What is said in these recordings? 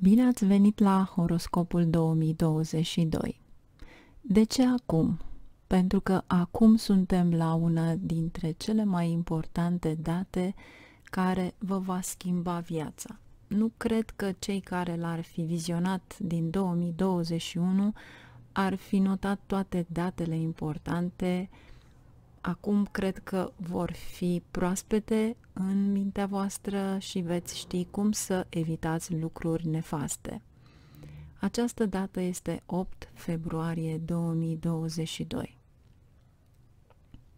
Bine ați venit la horoscopul 2022. De ce acum? Pentru că acum suntem la una dintre cele mai importante date care vă va schimba viața. Nu cred că cei care l-ar fi vizionat din 2021 ar fi notat toate datele importante Acum cred că vor fi proaspete în mintea voastră și veți ști cum să evitați lucruri nefaste. Această dată este 8 februarie 2022.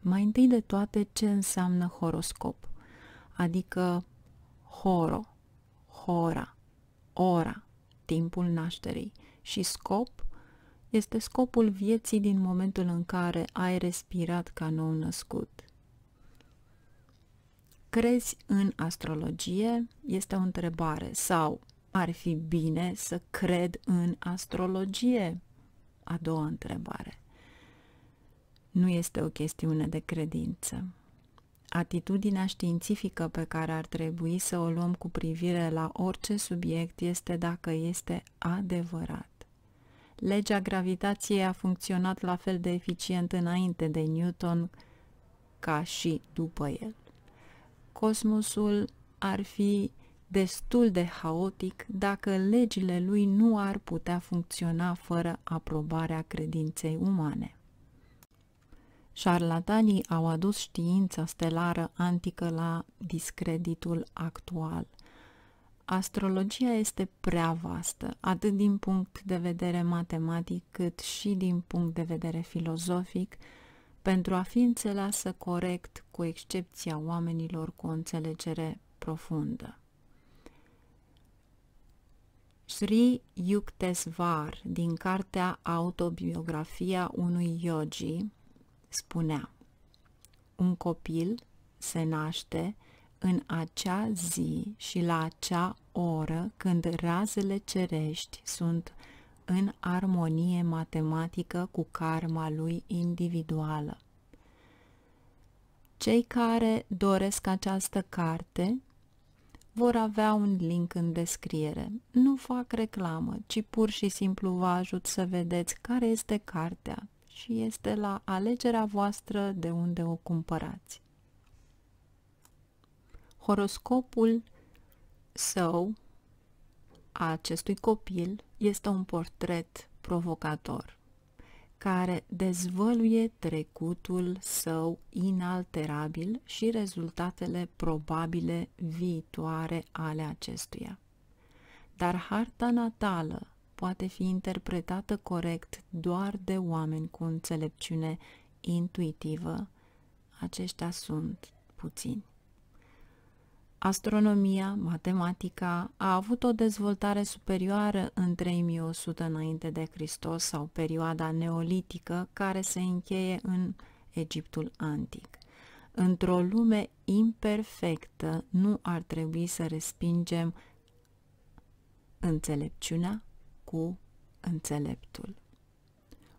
Mai întâi de toate ce înseamnă horoscop, adică horo, hora, ora, timpul nașterii și scop, este scopul vieții din momentul în care ai respirat ca nou născut. Crezi în astrologie? Este o întrebare. Sau ar fi bine să cred în astrologie? A doua întrebare. Nu este o chestiune de credință. Atitudinea științifică pe care ar trebui să o luăm cu privire la orice subiect este dacă este adevărat. Legea gravitației a funcționat la fel de eficient înainte de Newton ca și după el. Cosmosul ar fi destul de haotic dacă legile lui nu ar putea funcționa fără aprobarea credinței umane. Șarlatanii au adus știința stelară antică la discreditul actual – astrologia este prea vastă, atât din punct de vedere matematic, cât și din punct de vedere filozofic, pentru a fi înțeleasă corect, cu excepția oamenilor cu o înțelegere profundă. Sri Yuktesvar, din cartea Autobiografia unui yogi, spunea Un copil se naște în acea zi și la acea oră când razele cerești sunt în armonie matematică cu karma lui individuală. Cei care doresc această carte vor avea un link în descriere. Nu fac reclamă, ci pur și simplu vă ajut să vedeți care este cartea și este la alegerea voastră de unde o cumpărați. Horoscopul său, a acestui copil, este un portret provocator, care dezvăluie trecutul său inalterabil și rezultatele probabile viitoare ale acestuia. Dar harta natală poate fi interpretată corect doar de oameni cu înțelepciune intuitivă, aceștia sunt puțini astronomia, matematica a avut o dezvoltare superioară între 3100 înainte de Hristos sau perioada neolitică care se încheie în Egiptul antic. Într-o lume imperfectă nu ar trebui să respingem înțelepciunea cu înțeleptul.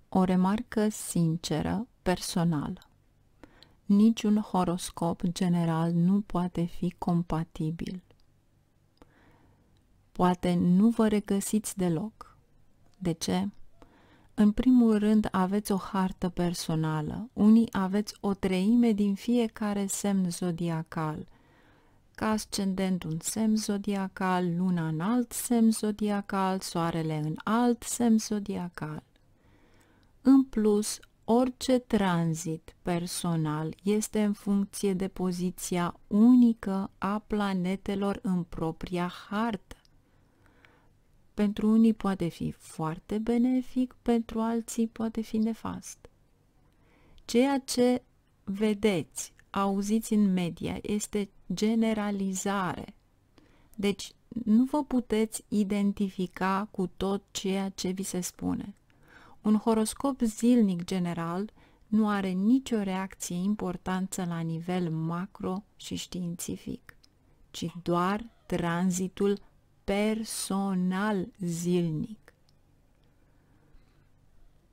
O remarcă sinceră, personală niciun horoscop general nu poate fi compatibil. Poate nu vă regăsiți deloc. De ce? În primul rând aveți o hartă personală. Unii aveți o treime din fiecare semn zodiacal. Ca ascendent un semn zodiacal, luna în alt semn zodiacal, soarele în alt semn zodiacal. În plus, Orice tranzit personal este în funcție de poziția unică a planetelor în propria hartă. Pentru unii poate fi foarte benefic, pentru alții poate fi nefast. Ceea ce vedeți, auziți în media, este generalizare. Deci nu vă puteți identifica cu tot ceea ce vi se spune. Un horoscop zilnic general nu are nicio reacție importantă la nivel macro și științific, ci doar tranzitul personal zilnic.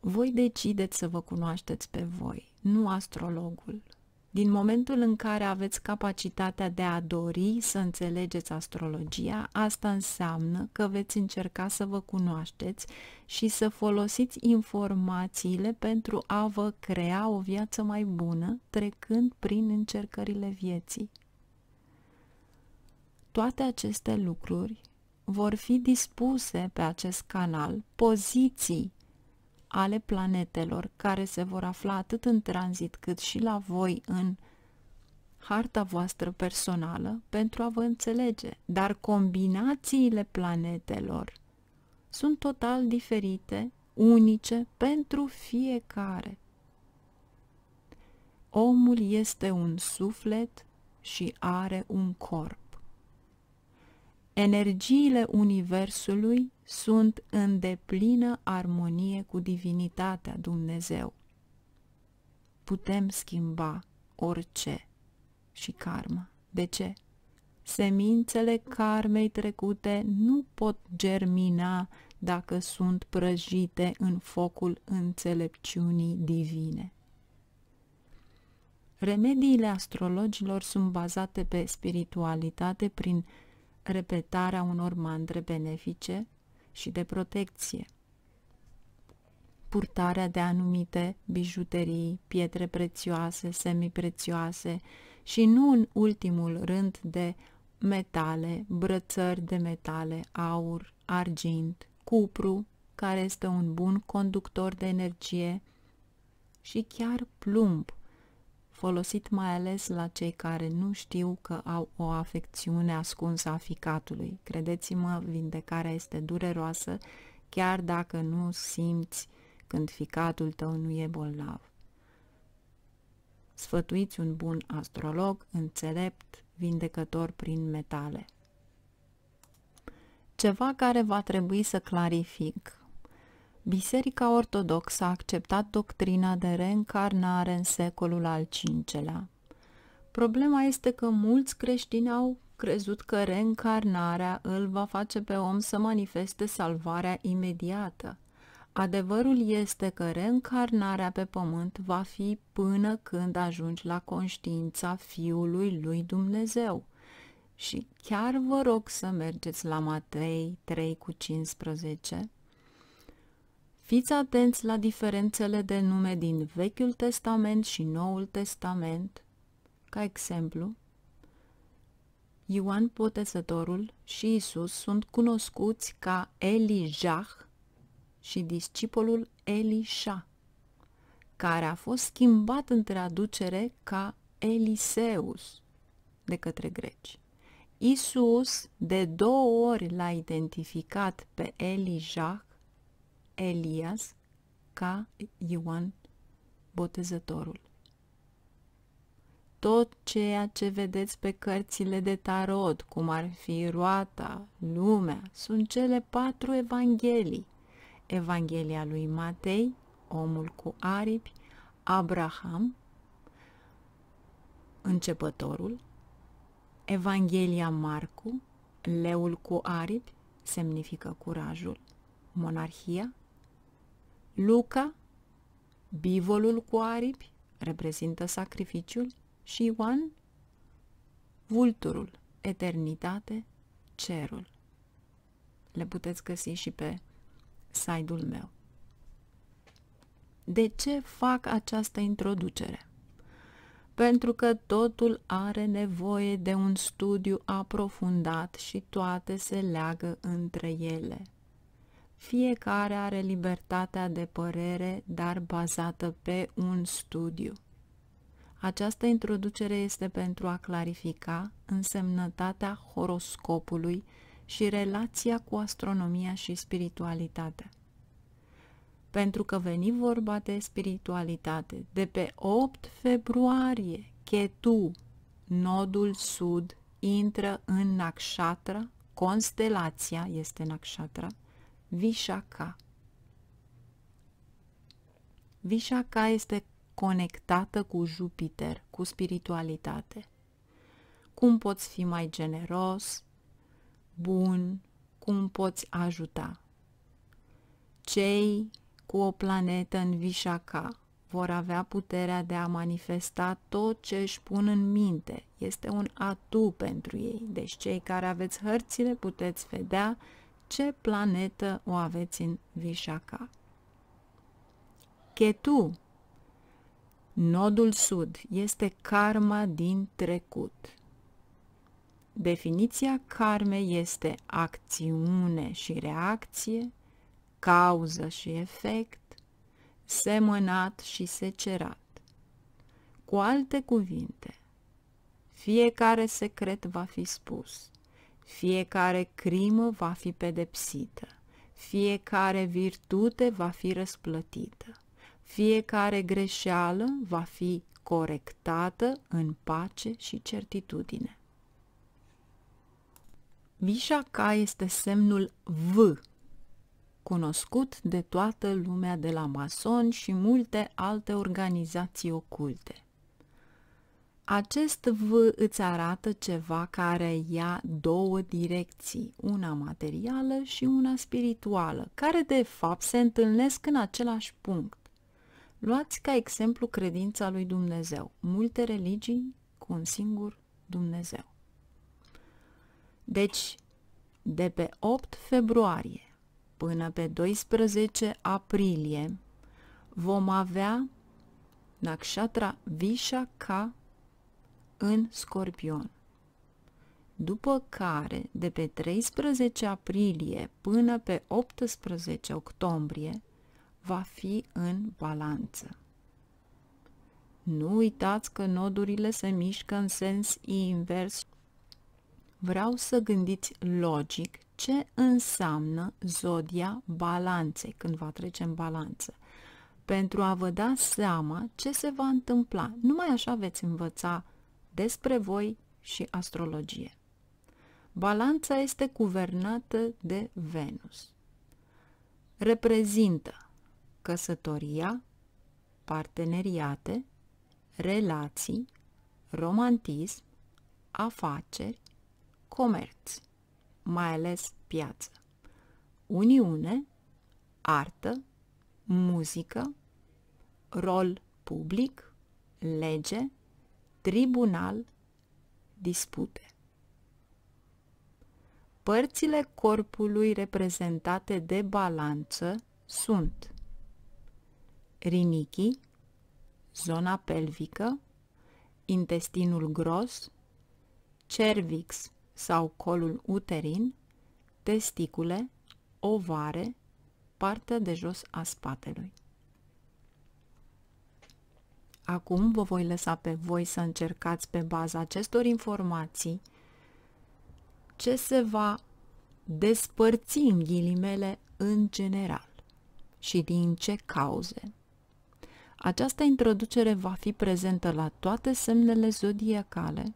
Voi decideți să vă cunoașteți pe voi, nu astrologul. Din momentul în care aveți capacitatea de a dori să înțelegeți astrologia, asta înseamnă că veți încerca să vă cunoașteți și să folosiți informațiile pentru a vă crea o viață mai bună, trecând prin încercările vieții. Toate aceste lucruri vor fi dispuse pe acest canal poziții ale planetelor care se vor afla atât în tranzit cât și la voi în harta voastră personală pentru a vă înțelege, dar combinațiile planetelor sunt total diferite, unice pentru fiecare. Omul este un suflet și are un corp. Energiile Universului sunt în deplină armonie cu divinitatea Dumnezeu. Putem schimba orice și karma. De ce? Semințele karmei trecute nu pot germina dacă sunt prăjite în focul înțelepciunii divine. Remediile astrologilor sunt bazate pe spiritualitate prin repetarea unor mandre benefice și de protecție, purtarea de anumite bijuterii, pietre prețioase, semiprețioase și nu în ultimul rând de metale, brățări de metale, aur, argint, cupru, care este un bun conductor de energie, și chiar plumb, folosit mai ales la cei care nu știu că au o afecțiune ascunsă a ficatului. Credeți-mă, vindecarea este dureroasă, chiar dacă nu simți când ficatul tău nu e bolnav. Sfătuiți un bun astrolog, înțelept, vindecător prin metale. Ceva care va trebui să clarific Biserica Ortodoxă a acceptat doctrina de reîncarnare în secolul al V-lea. Problema este că mulți creștini au crezut că reîncarnarea îl va face pe om să manifeste salvarea imediată. Adevărul este că reîncarnarea pe pământ va fi până când ajungi la conștiința Fiului lui Dumnezeu. Și chiar vă rog să mergeți la Matei 3 cu 15, Fiți atenți la diferențele de nume din Vechiul Testament și Noul Testament. Ca exemplu, Ioan Potesătorul și Isus sunt cunoscuți ca Elijah și discipolul Elisha, care a fost schimbat în traducere ca Eliseus de către greci. Isus de două ori l-a identificat pe Elijah Elias ca Ioan Botezătorul. Tot ceea ce vedeți pe cărțile de tarot, cum ar fi roata, lumea, sunt cele patru evanghelii. Evanghelia lui Matei, omul cu aripi, Abraham, începătorul, Evanghelia Marcu, leul cu aripi, semnifică curajul, monarhia Luca, bivolul cu aripi, reprezintă sacrificiul și Ioan, vulturul, eternitate, cerul. Le puteți găsi și pe site-ul meu. De ce fac această introducere? Pentru că totul are nevoie de un studiu aprofundat și toate se leagă între ele – fiecare are libertatea de părere, dar bazată pe un studiu. Această introducere este pentru a clarifica însemnătatea horoscopului și relația cu astronomia și spiritualitatea. Pentru că veni vorba de spiritualitate, de pe 8 februarie, Chetu, nodul sud, intră în Nakshatra, constelația este Nakshatra, Vishaka. Vishaka este conectată cu Jupiter, cu spiritualitate. Cum poți fi mai generos, bun, cum poți ajuta. Cei cu o planetă în Vishaka vor avea puterea de a manifesta tot ce își pun în minte. Este un atu pentru ei. Deci cei care aveți hărțile puteți vedea ce planetă o aveți în Vishaka. Ketu, nodul sud, este karma din trecut. Definiția karmei este acțiune și reacție, cauză și efect, semănat și secerat. Cu alte cuvinte, fiecare secret va fi spus – fiecare crimă va fi pedepsită, fiecare virtute va fi răsplătită, fiecare greșeală va fi corectată în pace și certitudine. Vișaca este semnul V, cunoscut de toată lumea de la masoni și multe alte organizații oculte. Acest V îți arată ceva care ia două direcții, una materială și una spirituală, care de fapt se întâlnesc în același punct. Luați ca exemplu credința lui Dumnezeu, multe religii cu un singur Dumnezeu. Deci, de pe 8 februarie până pe 12 aprilie vom avea Nakshatra Vishaka în Scorpion. După care, de pe 13 aprilie până pe 18 octombrie, va fi în balanță. Nu uitați că nodurile se mișcă în sens invers. Vreau să gândiți logic ce înseamnă zodia balanței când va trece în balanță pentru a vă da seama ce se va întâmpla. Numai așa veți învăța despre voi și astrologie. Balanța este guvernată de Venus. Reprezintă căsătoria, parteneriate, relații, romantism, afaceri, comerț, mai ales piață, uniune, artă, muzică, rol public, lege, Tribunal, dispute. Părțile corpului reprezentate de balanță sunt rinichii, zona pelvică, intestinul gros, cervix sau colul uterin, testicule, ovare, partea de jos a spatelui. Acum vă voi lăsa pe voi să încercați pe baza acestor informații ce se va despărți în ghilimele în general și din ce cauze. Această introducere va fi prezentă la toate semnele zodiacale.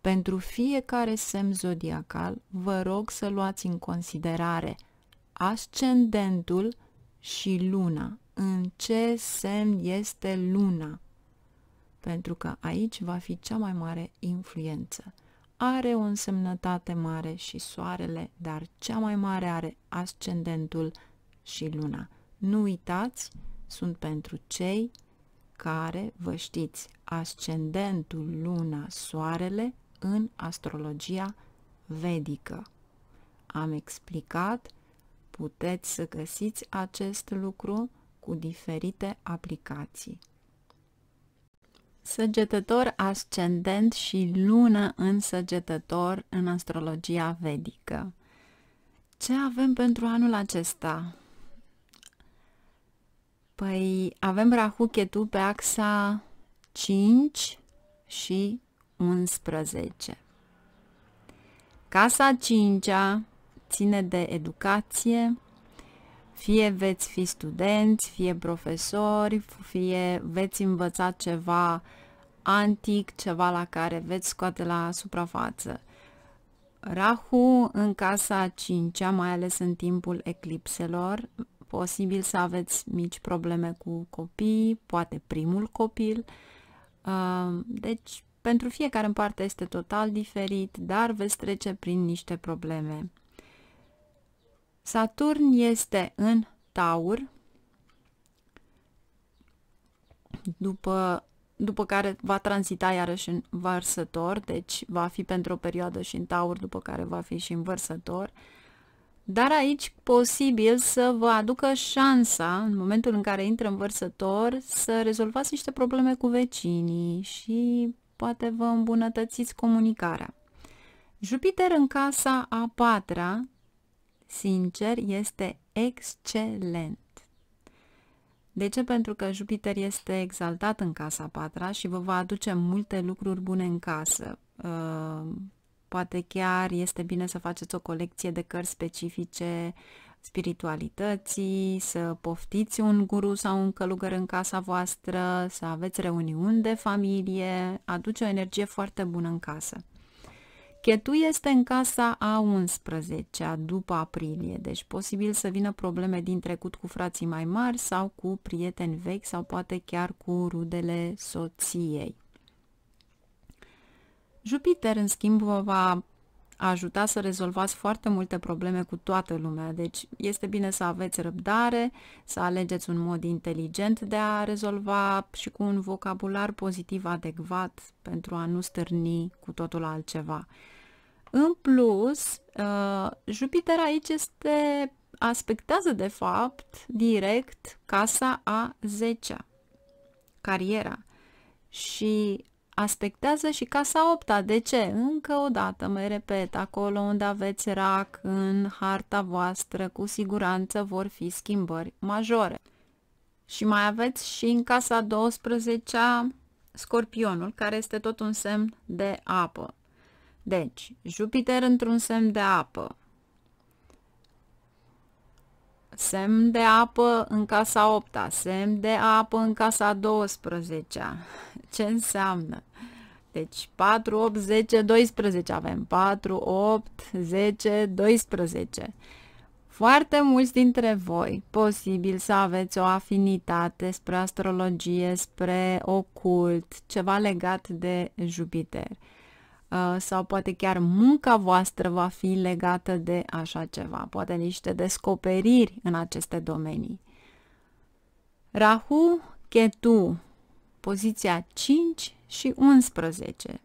Pentru fiecare semn zodiacal, vă rog să luați în considerare ascendentul și luna în ce semn este luna, pentru că aici va fi cea mai mare influență. Are o însemnătate mare și soarele, dar cea mai mare are ascendentul și luna. Nu uitați, sunt pentru cei care vă știți ascendentul, luna, soarele în astrologia vedică. Am explicat, puteți să găsiți acest lucru cu diferite aplicații. Săgetător ascendent și lună în săgetător în astrologia vedică. Ce avem pentru anul acesta? Păi avem Rahu Chetu pe axa 5 și 11. Casa 5 ține de educație, fie veți fi studenți, fie profesori, fie veți învăța ceva antic, ceva la care veți scoate la suprafață. Rahu în casa 5 mai ales în timpul eclipselor, posibil să aveți mici probleme cu copii, poate primul copil. Uh, deci, pentru fiecare în parte este total diferit, dar veți trece prin niște probleme. Saturn este în Taur, după, după care va transita iarăși în vărsător, deci va fi pentru o perioadă și în Taur, după care va fi și în vărsător. Dar aici posibil să vă aducă șansa, în momentul în care intră în vărsător, să rezolvați niște probleme cu vecinii și poate vă îmbunătățiți comunicarea. Jupiter în casa a patra sincer, este excelent. De ce? Pentru că Jupiter este exaltat în casa patra și vă va aduce multe lucruri bune în casă. Uh, poate chiar este bine să faceți o colecție de cărți specifice spiritualității, să poftiți un guru sau un călugăr în casa voastră, să aveți reuniuni de familie, aduce o energie foarte bună în casă. Chetu este în casa a 11-a după aprilie, deci posibil să vină probleme din trecut cu frații mai mari sau cu prieteni vechi sau poate chiar cu rudele soției. Jupiter, în schimb, vă va ajuta să rezolvați foarte multe probleme cu toată lumea, deci este bine să aveți răbdare, să alegeți un mod inteligent de a rezolva și cu un vocabular pozitiv adecvat pentru a nu stârni cu totul altceva. În plus, uh, Jupiter aici este aspectează de fapt direct casa a 10-a, cariera, și aspectează și casa 8 -a. De ce? Încă o dată, mai repet, acolo unde aveți rac în harta voastră, cu siguranță vor fi schimbări majore. Și mai aveți și în casa 12-a scorpionul, care este tot un semn de apă. Deci, Jupiter într-un semn de apă. Semn de apă în casa 8 semn de apă în casa 12 -a. Ce înseamnă? Deci 4, 8, 10, 12 avem. 4, 8, 10, 12. Foarte mulți dintre voi, posibil să aveți o afinitate spre astrologie, spre ocult, ceva legat de Jupiter. Uh, sau poate chiar munca voastră va fi legată de așa ceva, poate niște descoperiri în aceste domenii. Rahu Ketu, poziția 5 și 11.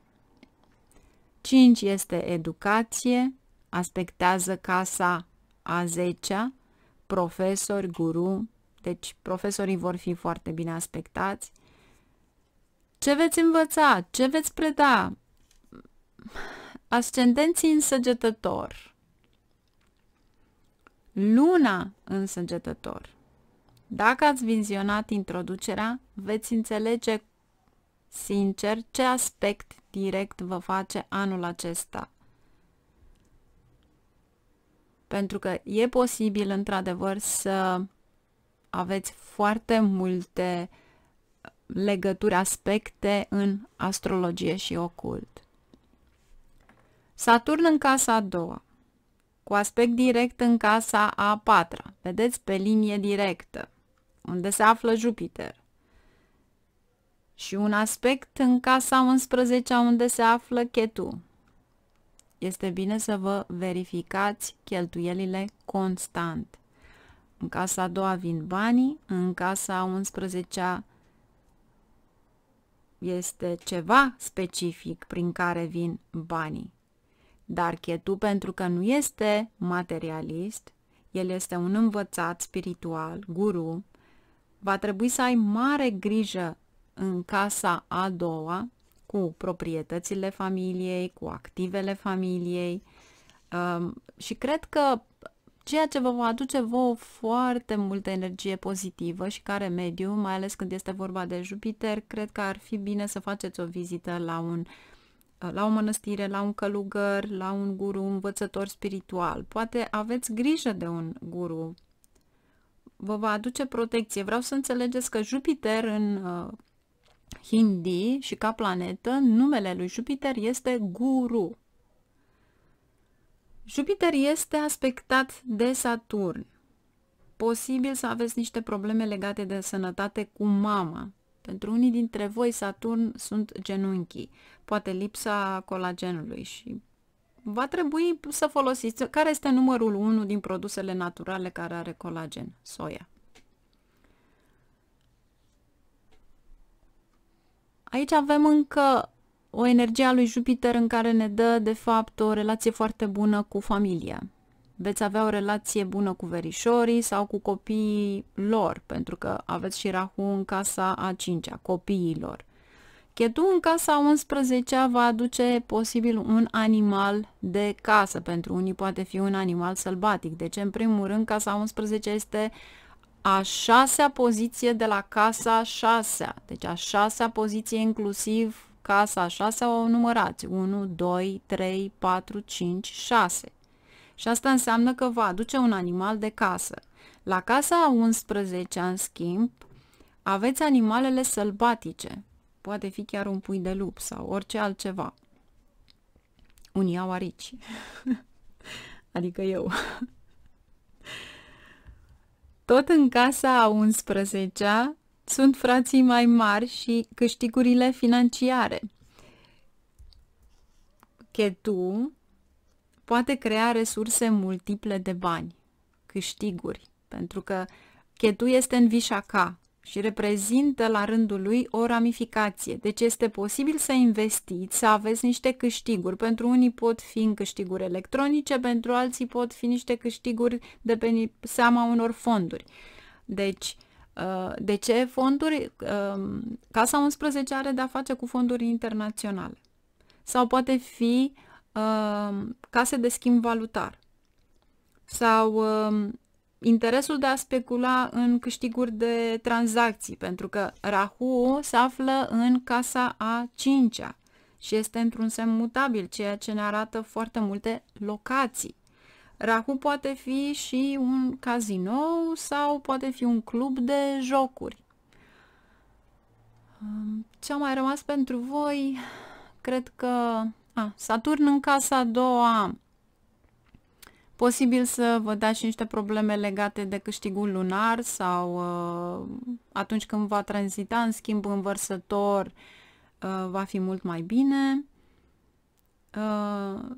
5 este educație, aspectează casa a 10-a, profesori, guru, deci profesorii vor fi foarte bine aspectați. Ce veți învăța? Ce veți preda? ascendenții în săgetător, luna în săgetător. Dacă ați vizionat introducerea, veți înțelege sincer ce aspect direct vă face anul acesta. Pentru că e posibil, într-adevăr, să aveți foarte multe legături, aspecte în astrologie și ocult. Saturn în casa a doua, cu aspect direct în casa a patra, vedeți pe linie directă, unde se află Jupiter. Și un aspect în casa 11 unde se află Chetu. Este bine să vă verificați cheltuielile constant. În casa a doua vin banii, în casa 11 este ceva specific prin care vin banii. Dar Chetu, pentru că nu este materialist, el este un învățat spiritual, guru, va trebui să ai mare grijă în casa a doua cu proprietățile familiei, cu activele familiei um, și cred că ceea ce vă va aduce vouă foarte multă energie pozitivă și care mediu, mai ales când este vorba de Jupiter, cred că ar fi bine să faceți o vizită la un uh, Uh, la o mănăstire, la un călugăr, la un guru, un învățător spiritual. Poate aveți grijă de un guru. Vă va aduce protecție. Vreau să înțelegeți că Jupiter în uh, hindi și ca planetă, numele lui Jupiter este guru. Jupiter este aspectat de Saturn. Posibil să aveți niște probleme legate de sănătate cu mama, pentru unii dintre voi, Saturn sunt genunchii, poate lipsa colagenului și va trebui să folosiți. Care este numărul 1 din produsele naturale care are colagen? Soia. Aici avem încă o energie a lui Jupiter în care ne dă, de fapt, o relație foarte bună cu familia veți avea o relație bună cu verișorii sau cu copiii lor, pentru că aveți și Rahu în casa a cincea, a copiilor. Chetu în casa 11-a va aduce posibil un animal de casă, pentru unii poate fi un animal sălbatic. Deci, în primul rând, casa 11 este a șasea poziție de la casa 6 Deci a șasea poziție inclusiv casa 6 o numărați. 1, 2, 3, 4, 5, 6 și asta înseamnă că va aduce un animal de casă. La casa a 11-a, în schimb, aveți animalele sălbatice. Poate fi chiar un pui de lup sau orice altceva. Un iau arici. adică eu. Tot în casa a 11-a sunt frații mai mari și câștigurile financiare. Chetu poate crea resurse multiple de bani, câștiguri, pentru că Chetu este în vișaca și reprezintă la rândul lui o ramificație. Deci este posibil să investiți, să aveți niște câștiguri. Pentru unii pot fi în câștiguri electronice, pentru alții pot fi niște câștiguri de pe seama unor fonduri. Deci, uh, de ce fonduri? Um, Casa 11 are de-a face cu fonduri internaționale. Sau poate fi um, case de schimb valutar sau uh, interesul de a specula în câștiguri de tranzacții, pentru că Rahu se află în casa a cincea și este într-un semn mutabil, ceea ce ne arată foarte multe locații. Rahu poate fi și un cazinou sau poate fi un club de jocuri. Um, ce a mai rămas pentru voi? Cred că Ah, Saturn în casa a doua. Posibil să vă dați și niște probleme legate de câștigul lunar sau uh, atunci când va tranzita în schimb învărsător uh, va fi mult mai bine. Uh,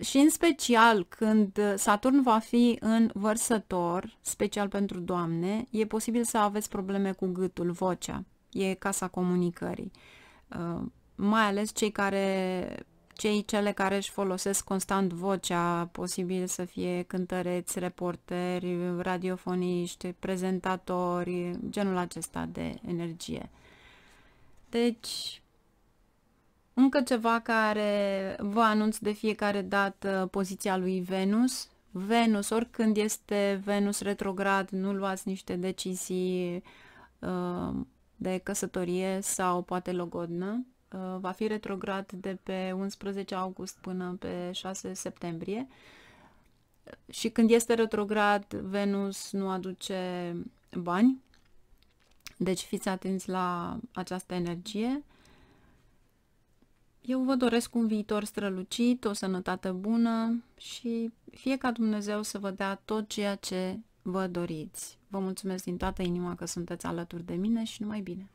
și în special când Saturn va fi în vărsător, special pentru doamne, e posibil să aveți probleme cu gâtul, vocea. E casa comunicării. Uh, mai ales cei care cei cele care își folosesc constant vocea, posibil să fie cântăreți, reporteri, radiofoniști, prezentatori, genul acesta de energie. Deci, încă ceva care vă anunț de fiecare dată poziția lui Venus. Venus, oricând este Venus retrograd, nu luați niște decizii uh, de căsătorie sau poate logodnă Uh, va fi retrograd de pe 11 august până pe 6 septembrie. Și când este retrograd, Venus nu aduce bani. Deci fiți atenți la această energie. Eu vă doresc un viitor strălucit, o sănătate bună și fie ca Dumnezeu să vă dea tot ceea ce vă doriți. Vă mulțumesc din toată inima că sunteți alături de mine și numai bine!